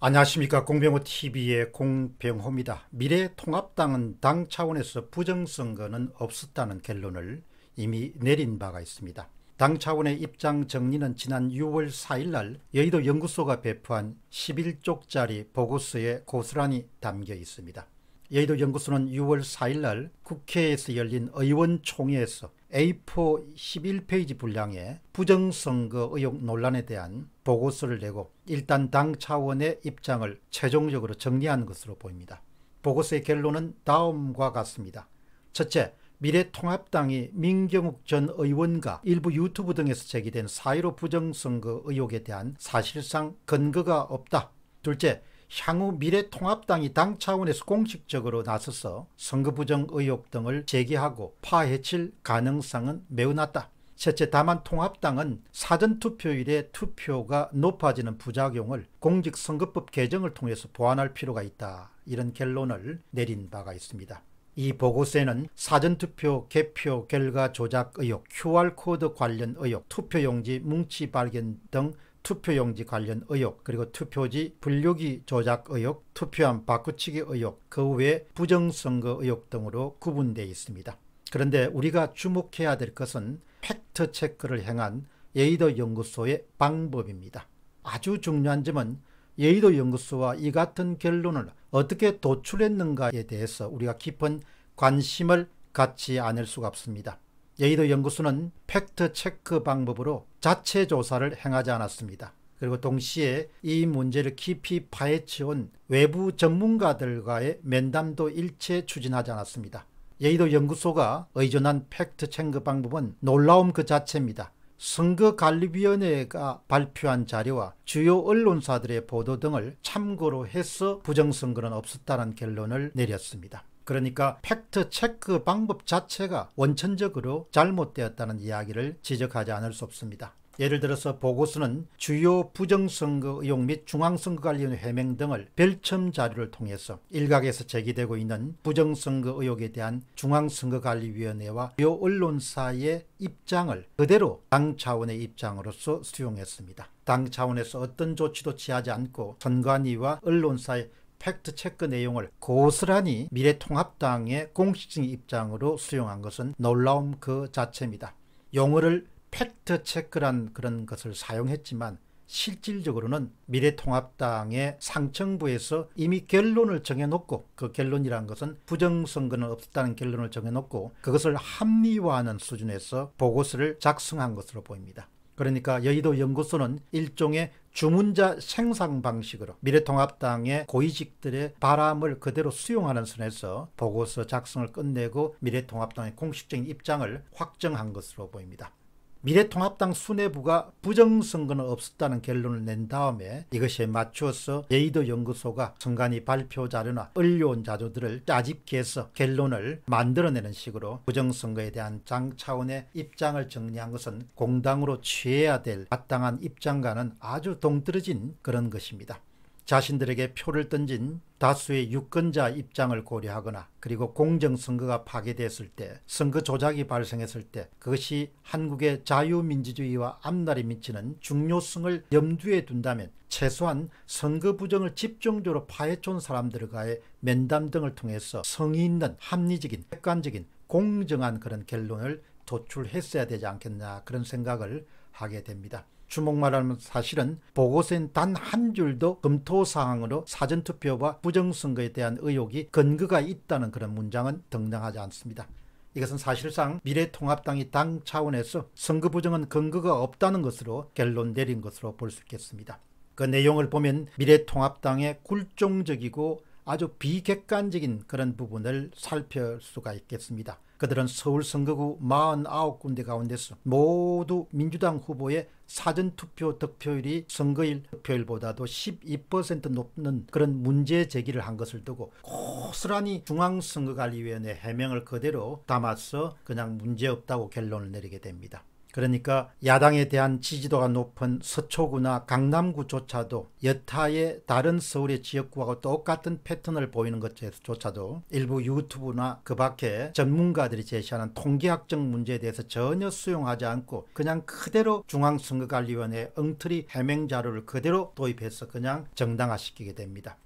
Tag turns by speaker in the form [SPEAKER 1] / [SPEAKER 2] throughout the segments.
[SPEAKER 1] 안녕하십니까 공병호TV의 공병호입니다. 미래통합당은 당 차원에서 부정선거는 없었다는 결론을 이미 내린 바가 있습니다. 당 차원의 입장 정리는 지난 6월 4일날 여의도 연구소가 배포한 11쪽짜리 보고서에 고스란히 담겨 있습니다. 여의도 연구소는 6월 4일날 국회에서 열린 의원총회에서 A4 11페이지 분량의 부정선거 의혹 논란에 대한 보고서를 내고 일단 당 차원의 입장을 최종적으로 정리한 것으로 보입니다. 보고서의 결론은 다음과 같습니다. 첫째, 미래통합당이 민경욱 전 의원과 일부 유튜브 등에서 제기된 사1로 부정선거 의혹에 대한 사실상 근거가 없다. 둘째, 향후 미래통합당이 당 차원에서 공식적으로 나서서 선거 부정 의혹 등을 제기하고 파헤칠 가능성은 매우 낮다. 셋째 다만 통합당은 사전투표일에 투표가 높아지는 부작용을 공직선거법 개정을 통해서 보완할 필요가 있다. 이런 결론을 내린 바가 있습니다. 이 보고서에는 사전투표 개표 결과 조작 의혹, QR코드 관련 의혹, 투표용지 뭉치 발견 등 투표용지 관련 의혹, 그리고 투표지 분류기 조작 의혹, 투표함 바꾸치기 의혹, 그 외 부정선거 의혹 등으로 구분되어 있습니다. 그런데 우리가 주목해야 될 것은 팩트 체크를 행한 예의도 연구소의 방법입니다. 아주 중요한 점은 예이도 연구소와 이 같은 결론을 어떻게 도출했는가에 대해서 우리가 깊은 관심을 갖지 않을 수가 없습니다. 예이도 연구소는 팩트 체크 방법으로 자체 조사를 행하지 않았습니다. 그리고 동시에 이 문제를 깊이 파헤치온 외부 전문가들과의 면담도 일체 추진하지 않았습니다. 예의도 연구소가 의존한 팩트 체크 방법은 놀라움 그 자체입니다. 선거관리위원회가 발표한 자료와 주요 언론사들의 보도 등을 참고로 해서 부정선거는 없었다는 결론을 내렸습니다. 그러니까 팩트 체크 방법 자체가 원천적으로 잘못되었다는 이야기를 지적하지 않을 수 없습니다. 예를 들어서 보고서는 주요 부정선거 의혹 및 중앙선거관리위원회 해명 등을 별첨 자료를 통해서 일각에서 제기되고 있는 부정선거 의혹에 대한 중앙선거관리위원회와 주요 언론사의 입장을 그대로 당 차원의 입장으로서 수용했습니다. 당 차원에서 어떤 조치도 취하지 않고 선관위와 언론사의 팩트체크 내용을 고스란히 미래통합당의 공식적인 입장으로 수용한 것은 놀라움 그 자체입니다. 용어를 팩트 체크란 그런 것을 사용했지만 실질적으로는 미래통합당의 상청부에서 이미 결론을 정해놓고 그 결론이란 것은 부정선거는 없었다는 결론을 정해놓고 그것을 합리화하는 수준에서 보고서를 작성한 것으로 보입니다. 그러니까 여의도 연구소는 일종의 주문자 생산 방식으로 미래통합당의 고위직들의 바람을 그대로 수용하는 선에서 보고서 작성을 끝내고 미래통합당의 공식적인 입장을 확정한 것으로 보입니다. 미래통합당 수뇌부가 부정선거는 없었다는 결론을 낸 다음에 이것에 맞추어서 예의도 연구소가 선관위 발표 자료나 언론 자료들을 짜집게 해서 결론을 만들어내는 식으로 부정선거에 대한 장 차원의 입장을 정리한 것은 공당으로 취해야 될 마땅한 입장과는 아주 동떨어진 그런 것입니다. 자신들에게 표를 던진 다수의 유권자 입장을 고려하거나 그리고 공정선거가 파괴됐을 때 선거 조작이 발생했을 때 그것이 한국의 자유민주주의와 앞날에 미치는 중요성을 염두에 둔다면 최소한 선거 부정을 집중적으로 파헤쳐온 사람들과의 면담 등을 통해서 성의 있는 합리적인 객관적인 공정한 그런 결론을 도출했어야 되지 않겠나 그런 생각을 하게 됩니다. 주목말 하면 사실은 보고서엔 단 한 줄도 검토사항으로 사전투표와 부정선거에 대한 의혹이 근거가 있다는 그런 문장은 등장하지 않습니다. 이것은 사실상 미래통합당이 당 차원에서 선거 부정은 근거가 없다는 것으로 결론 내린 것으로 볼 수 있겠습니다. 그 내용을 보면 미래통합당의 굴종적이고 아주 비객관적인 그런 부분을 살필 수가 있겠습니다. 그들은 서울 선거구 49군데 가운데서 모두 민주당 후보의 사전투표 득표율이 선거일 득표율보다도 12% 높는 그런 문제 제기를 한 것을 두고 고스란히 중앙선거관리위원회 해명을 그대로 담아서 그냥 문제없다고 결론을 내리게 됩니다. 그러니까 야당에 대한 지지도가 높은 서초구나 강남구조차도 여타의 다른 서울의 지역구하고 똑같은 패턴을 보이는 것조차도 일부 유튜브나 그 밖에 전문가들이 제시하는 통계학적 문제에 대해서 전혀 수용하지 않고 그냥 그대로 중앙선거관리위원회 엉터리 해명 자료를 그대로 도입해서 그냥 정당화시키게 됩니다.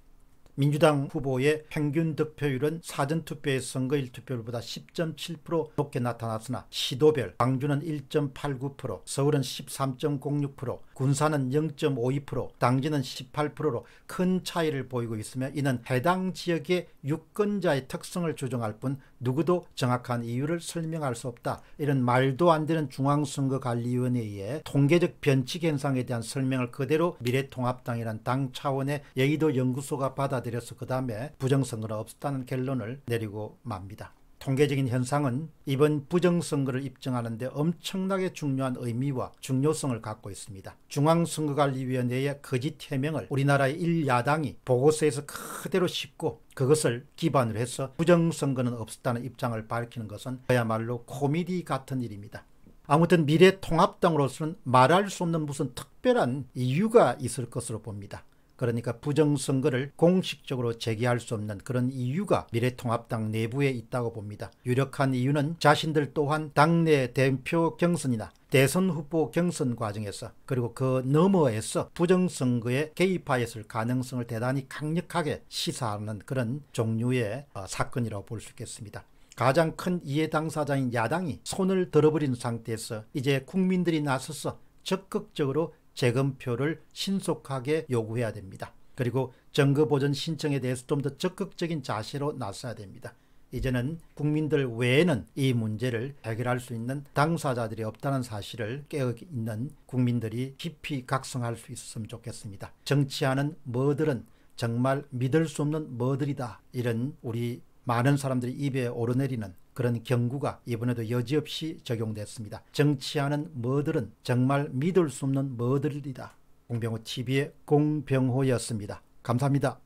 [SPEAKER 1] 민주당 후보의 평균 득표율은 사전투표의 선거1 투표율보다 10.7% 높게 나타났으나 시도별 광주는 1.89%, 서울은 13.06%, 군산은 0.52%, 당진은 18%로 큰 차이를 보이고 있으며 이는 해당 지역의 유권자의 특성을 조정할 뿐 누구도 정확한 이유를 설명할 수 없다. 이런 말도 안 되는 중앙선거관리위원회의 에해 통계적 변칙 현상에 대한 설명을 그대로 미래통합당이란 당 차원의 여의도 연구소가 받아들여서 그 다음에 부정선거는 없었다는 결론을 내리고 맙니다. 통계적인 현상은 이번 부정선거를 입증하는 데 엄청나게 중요한 의미와 중요성을 갖고 있습니다. 중앙선거관리위원회의 거짓 해명을 우리나라의 일야당이 보고서에서 그대로 싣고 그것을 기반으로 해서 부정선거는 없었다는 입장을 밝히는 것은 그야말로 코미디 같은 일입니다. 아무튼 미래통합당으로서는 말할 수 없는 무슨 특별한 이유가 있을 것으로 봅니다. 그러니까 부정선거를 공식적으로 제기할 수 없는 그런 이유가 미래통합당 내부에 있다고 봅니다. 유력한 이유는 자신들 또한 당내 대표 경선이나 대선 후보 경선 과정에서 그리고 그 너머에서 부정선거에 개입하였을 가능성을 대단히 강력하게 시사하는 그런 종류의 어, 사건이라고 볼 수 있겠습니다. 가장 큰 이해 당사자인 야당이 손을 들어버린 상태에서 이제 국민들이 나서서 적극적으로 재검표를 신속하게 요구해야 됩니다. 그리고 정거 보전 신청에 대해서 좀 더 적극적인 자세로 나서야 됩니다. 이제는 국민들 외에는 이 문제를 해결할 수 있는 당사자들이 없다는 사실을 깨어 있는 국민들이 깊이 각성할 수 있었으면 좋겠습니다. 정치하는 뭐들은 정말 믿을 수 없는 뭐들이다. 이런 우리 많은 사람들이 입에 오르내리는 그런 경구가 이번에도 여지없이 적용됐습니다. 정치하는 머들은 정말 믿을 수 없는 머들이다. 공병호 TV의 공병호였습니다. 감사합니다.